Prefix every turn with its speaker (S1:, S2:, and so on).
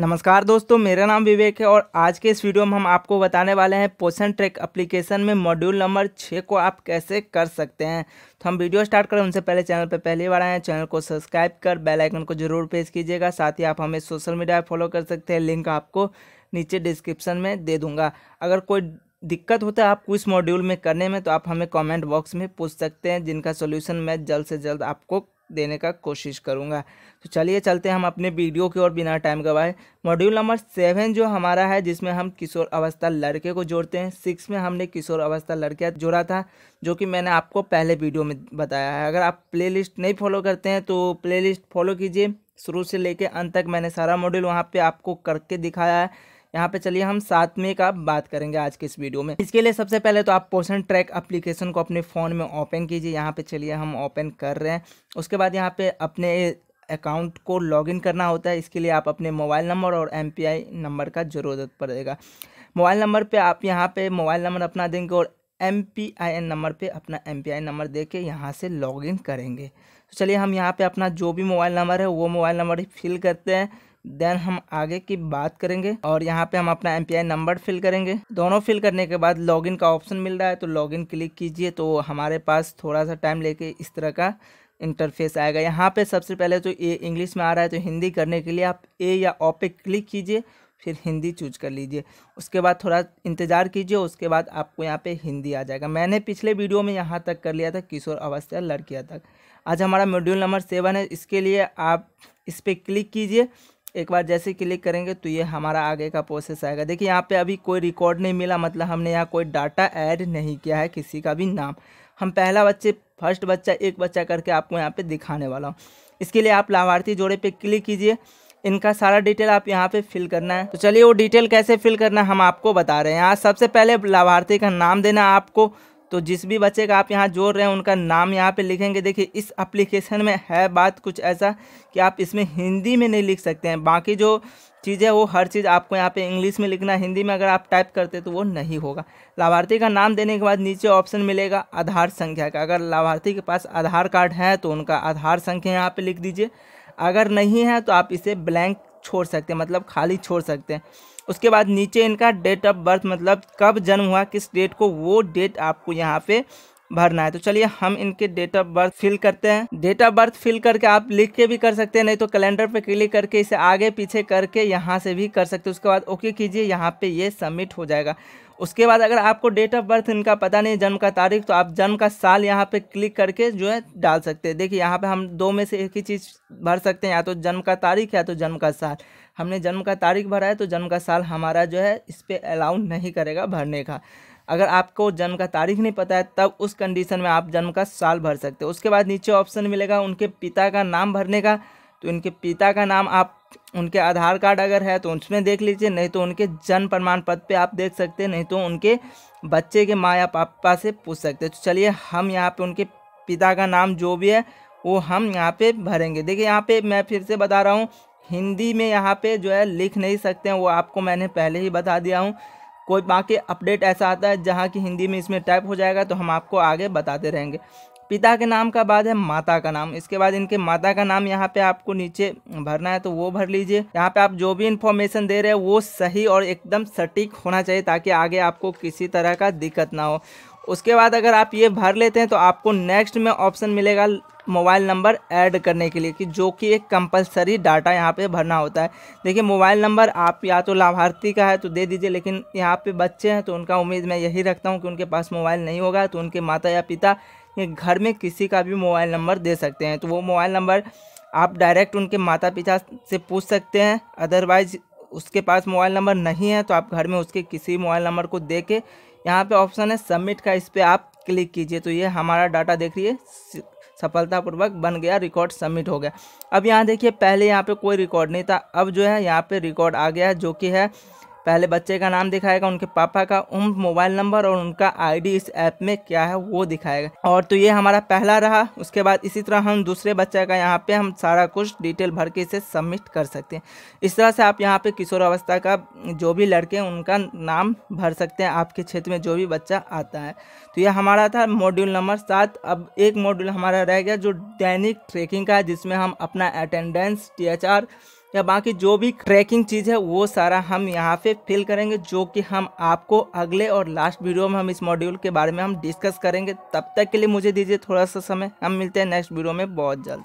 S1: नमस्कार दोस्तों मेरा नाम विवेक है और आज के इस वीडियो में हम आपको बताने वाले हैं पोषण ट्रैक एप्लीकेशन में मॉड्यूल नंबर छः को आप कैसे कर सकते हैं तो हम वीडियो स्टार्ट करें उनसे पहले चैनल पर पहली बार आए हैं चैनल को सब्सक्राइब कर बेल आइकन को जरूर प्रेस कीजिएगा साथ ही आप हमें सोशल मीडिया पर फॉलो कर सकते हैं लिंक आपको नीचे डिस्क्रिप्शन में दे दूँगा अगर कोई दिक्कत होता है आपको इस मॉड्यूल में करने में तो आप हमें कमेंट बॉक्स में पूछ सकते हैं जिनका सॉल्यूशन मैं जल्द से जल्द आपको देने का कोशिश करूँगा तो चलिए चलते हैं हम अपने वीडियो की ओर बिना टाइम गवाए मॉड्यूल नंबर सेवन जो हमारा है जिसमें हम किशोर अवस्था लड़के को जोड़ते हैं सिक्स में हमने किशोर अवस्था लड़के जोड़ा था जो कि मैंने आपको पहले वीडियो में बताया है अगर आप प्लेलिस्ट नहीं फॉलो करते हैं तो प्लेलिस्ट फॉलो कीजिए शुरू से लेकर अंत तक मैंने सारा मॉड्यूल वहाँ पर आपको करके दिखाया है यहाँ पे चलिए हम साथ में का बात करेंगे आज के इस वीडियो में इसके लिए सबसे पहले तो आप पोषण ट्रैक अप्लीकेशन को अपने फ़ोन में ओपन कीजिए यहाँ पे चलिए हम ओपन कर रहे हैं उसके बाद यहाँ पे अपने अकाउंट को लॉगिन करना होता है इसके लिए आप अपने मोबाइल नंबर और एम नंबर का ज़रूरत पड़ेगा मोबाइल नंबर पर आप यहाँ पर मोबाइल नंबर अपना देंगे और M P I N number पर अपना एम पी आई नंबर दे के यहाँ से लॉगिन करेंगे तो चलिए हम यहाँ पे अपना जो भी मोबाइल नंबर है वो मोबाइल नंबर फिल करते हैं देन हम आगे की बात करेंगे और यहाँ पे हम अपना एम नंबर फिल करेंगे दोनों फिल करने के बाद लॉगिन का ऑप्शन मिल रहा है तो लॉगिन क्लिक कीजिए तो हमारे पास थोड़ा सा टाइम लेके इस तरह का इंटरफेस आएगा यहाँ पे सबसे पहले तो ये इंग्लिश में आ रहा है तो हिंदी करने के लिए आप ए या ओ पे क्लिक कीजिए फिर हिंदी चूज कर लीजिए उसके बाद थोड़ा इंतज़ार कीजिए उसके बाद आपको यहाँ पर हिंदी आ जाएगा मैंने पिछले वीडियो में यहाँ तक कर लिया था किशोर अवस्था लड़कियाँ तक आज हमारा मॉड्यूल नंबर सेवन है इसके लिए आप इस पर क्लिक कीजिए एक बार जैसे क्लिक करेंगे तो ये हमारा आगे का प्रोसेस आएगा देखिए यहाँ पे अभी कोई रिकॉर्ड नहीं मिला मतलब हमने यहाँ कोई डाटा ऐड नहीं किया है किसी का भी नाम हम पहला बच्चे फर्स्ट बच्चा एक बच्चा करके आपको यहाँ पे दिखाने वाला हूँ इसके लिए आप लाभार्थी जोड़े पे क्लिक कीजिए इनका सारा डिटेल आप यहाँ पर फिल करना है तो चलिए वो डिटेल कैसे फिल करना है हम आपको बता रहे हैं यहाँ सबसे पहले लाभार्थी का नाम देना आपको तो जिस भी बच्चे का आप यहाँ जोड़ रहे हैं उनका नाम यहाँ पे लिखेंगे देखिए इस एप्लीकेशन में है बात कुछ ऐसा कि आप इसमें हिंदी में नहीं लिख सकते हैं बाकी जो चीज़ है वो हर चीज़ आपको यहाँ पे इंग्लिश में लिखना हिंदी में अगर आप टाइप करते तो वो नहीं होगा लाभार्थी का नाम देने के बाद नीचे ऑप्शन मिलेगा आधार संख्या का अगर लाभार्थी के पास आधार कार्ड है तो उनका आधार संख्या यहाँ पर लिख दीजिए अगर नहीं है तो आप इसे ब्लैंक छोड़ सकते हैं मतलब खाली छोड़ सकते हैं उसके बाद नीचे इनका डेट ऑफ बर्थ मतलब कब जन्म हुआ किस डेट को वो डेट आपको यहाँ पे भरना है तो चलिए हम इनके डेट ऑफ बर्थ फिल करते हैं डेट ऑफ बर्थ फिल करके आप लिख के भी कर सकते हैं नहीं तो कैलेंडर पे क्लिक करके इसे आगे पीछे करके यहाँ से भी कर सकते हैं उसके बाद ओके कीजिए यहाँ पे ये सबमिट हो जाएगा उसके बाद अगर आपको डेट ऑफ बर्थ इनका पता नहीं जन्म का तारीख तो आप जन्म का साल यहाँ पे क्लिक करके जो है डाल सकते हैं देखिए यहाँ पे हम दो में से एक ही चीज़ भर सकते हैं या तो जन्म का तारीख या तो जन्म का साल हमने जन्म का तारीख भरा है तो जन्म का साल हमारा जो है इस पर अलाउ नहीं करेगा भरने का अगर आपको जन्म का तारीख नहीं पता है तब उस कंडीशन में आप जन्म का साल भर सकते हो उसके बाद नीचे ऑप्शन मिलेगा उनके पिता का नाम भरने का तो उनके पिता का नाम आप उनके आधार कार्ड अगर है तो उसमें देख लीजिए नहीं तो उनके जन्म प्रमाण पत्र पे आप देख सकते हैं नहीं तो उनके बच्चे के माँ या पापा से पूछ सकते हैं तो चलिए हम यहाँ पे उनके पिता का नाम जो भी है वो हम यहाँ पे भरेंगे देखिए यहाँ पे मैं फिर से बता रहा हूँ हिंदी में यहाँ पे जो है लिख नहीं सकते हैं वो आपको मैंने पहले ही बता दिया हूँ कोई बाकी अपडेट ऐसा आता है जहाँ की हिंदी में इसमें टाइप हो जाएगा तो हम आपको आगे बताते रहेंगे पिता के नाम का बाद है माता का नाम इसके बाद इनके माता का नाम यहाँ पे आपको नीचे भरना है तो वो भर लीजिए यहाँ पे आप जो भी इन्फॉर्मेशन दे रहे हैं वो सही और एकदम सटीक होना चाहिए ताकि आगे आपको किसी तरह का दिक्कत ना हो उसके बाद अगर आप ये भर लेते हैं तो आपको नेक्स्ट में ऑप्शन मिलेगा मोबाइल नंबर ऐड करने के लिए कि जो कि एक कंपलसरी डाटा यहाँ पे भरना होता है देखिए मोबाइल नंबर आप या तो लाभार्थी का है तो दे दीजिए लेकिन यहाँ पे बच्चे हैं तो उनका उम्मीद मैं यही रखता हूँ कि उनके पास मोबाइल नहीं होगा तो उनके माता या पिता घर में किसी का भी मोबाइल नंबर दे सकते हैं तो वो मोबाइल नंबर आप डायरेक्ट उनके माता पिता से पूछ सकते हैं अदरवाइज उसके पास मोबाइल नंबर नहीं है तो आप घर में उसके किसी मोबाइल नंबर को दे के यहाँ पे ऑप्शन है सबमिट का इस पर आप क्लिक कीजिए तो ये हमारा डाटा देख रही है सफलतापूर्वक बन गया रिकॉर्ड सबमिट हो गया अब यहाँ देखिए पहले यहाँ पे कोई रिकॉर्ड नहीं था अब जो है यहाँ पे रिकॉर्ड आ गया जो कि है पहले बच्चे का नाम दिखाएगा उनके पापा का उम्र मोबाइल नंबर और उनका आईडी इस ऐप में क्या है वो दिखाएगा और तो ये हमारा पहला रहा उसके बाद इसी तरह हम दूसरे बच्चे का यहाँ पे हम सारा कुछ डिटेल भर के इसे सबमिट कर सकते हैं इस तरह से आप यहाँ पे किशोरावस्था का जो भी लड़के हैं उनका नाम भर सकते हैं आपके क्षेत्र में जो भी बच्चा आता है तो यह हमारा था मॉड्यूल नंबर सात अब एक मॉड्यूल हमारा रह गया जो दैनिक ट्रेकिंग का है जिसमें हम अपना अटेंडेंस टी या बाकी जो भी ट्रैकिंग चीज़ है वो सारा हम यहाँ पे फिल करेंगे जो कि हम आपको अगले और लास्ट वीडियो में हम इस मॉड्यूल के बारे में हम डिस्कस करेंगे तब तक के लिए मुझे दीजिए थोड़ा सा समय हम मिलते हैं नेक्स्ट वीडियो में बहुत जल्द